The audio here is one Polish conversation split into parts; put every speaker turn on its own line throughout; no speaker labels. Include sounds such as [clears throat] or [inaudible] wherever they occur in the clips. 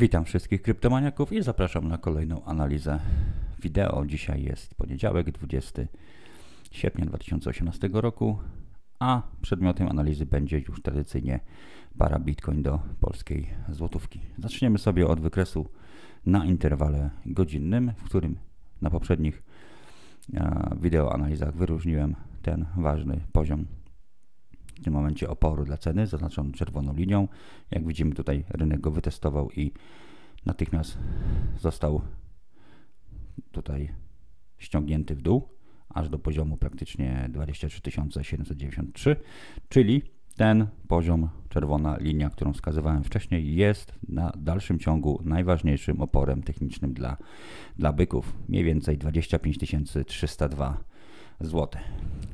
Witam wszystkich kryptomaniaków i zapraszam na kolejną analizę wideo. Dzisiaj jest poniedziałek, 20 sierpnia 2018 roku, a przedmiotem analizy będzie już tradycyjnie para Bitcoin do polskiej złotówki. Zaczniemy sobie od wykresu na interwale godzinnym, w którym na poprzednich wideo analizach wyróżniłem ten ważny poziom w tym momencie oporu dla ceny, zaznaczoną czerwoną linią. Jak widzimy tutaj rynek go wytestował i natychmiast został tutaj ściągnięty w dół, aż do poziomu praktycznie 23 793, czyli ten poziom, czerwona linia, którą wskazywałem wcześniej, jest na dalszym ciągu najważniejszym oporem technicznym dla, dla byków. Mniej więcej 25 302 złote.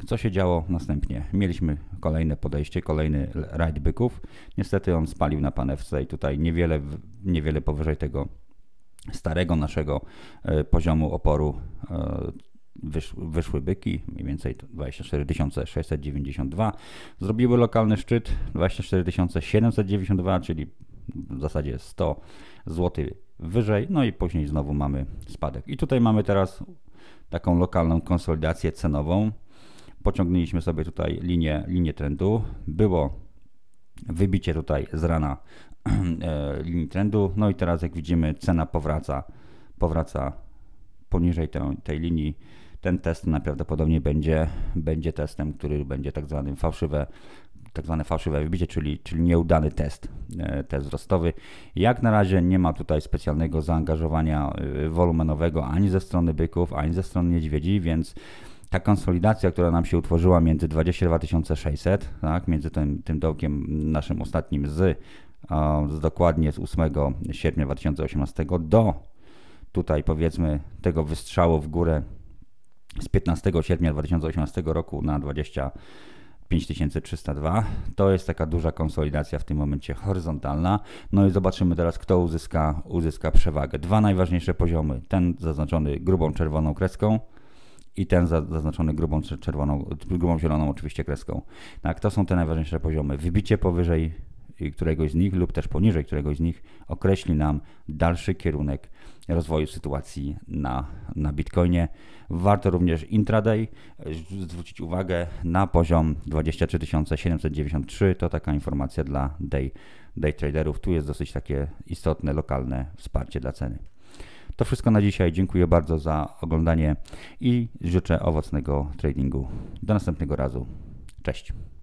Co się działo następnie? Mieliśmy kolejne podejście, kolejny rajd byków. Niestety on spalił na panewce i tutaj niewiele, niewiele powyżej tego starego naszego e, poziomu oporu e, wyszły byki, mniej więcej 24 692. Zrobiły lokalny szczyt 24 792, czyli w zasadzie 100 zł wyżej, no i później znowu mamy spadek. I tutaj mamy teraz taką lokalną konsolidację cenową. Pociągnęliśmy sobie tutaj linię, linię trendu. Było wybicie tutaj z rana [clears throat] e, linii trendu. No i teraz jak widzimy cena powraca, powraca poniżej tej, tej linii ten test najprawdopodobniej będzie, będzie testem, który będzie tak zwanym fałszywe, tak zwane fałszywe wybicie, czyli, czyli nieudany test, e, test wzrostowy. Jak na razie nie ma tutaj specjalnego zaangażowania e, wolumenowego ani ze strony byków, ani ze strony niedźwiedzi, więc ta konsolidacja, która nam się utworzyła między 22600, tak, między tym, tym dołkiem naszym ostatnim z, e, z dokładnie z 8 sierpnia 2018 do tutaj powiedzmy tego wystrzału w górę z 15 sierpnia 2018 roku na 20 5302. To jest taka duża konsolidacja w tym momencie horyzontalna. No i zobaczymy teraz, kto uzyska, uzyska przewagę. Dwa najważniejsze poziomy. Ten zaznaczony grubą czerwoną kreską i ten zaznaczony grubą czerwoną, grubą zieloną oczywiście kreską. Tak, to są te najważniejsze poziomy. Wybicie powyżej któregoś z nich lub też poniżej któregoś z nich określi nam dalszy kierunek rozwoju sytuacji na, na Bitcoinie. Warto również intraday zwrócić uwagę na poziom 23 793. To taka informacja dla day, day traderów. Tu jest dosyć takie istotne, lokalne wsparcie dla ceny. To wszystko na dzisiaj. Dziękuję bardzo za oglądanie i życzę owocnego tradingu. Do następnego razu. Cześć.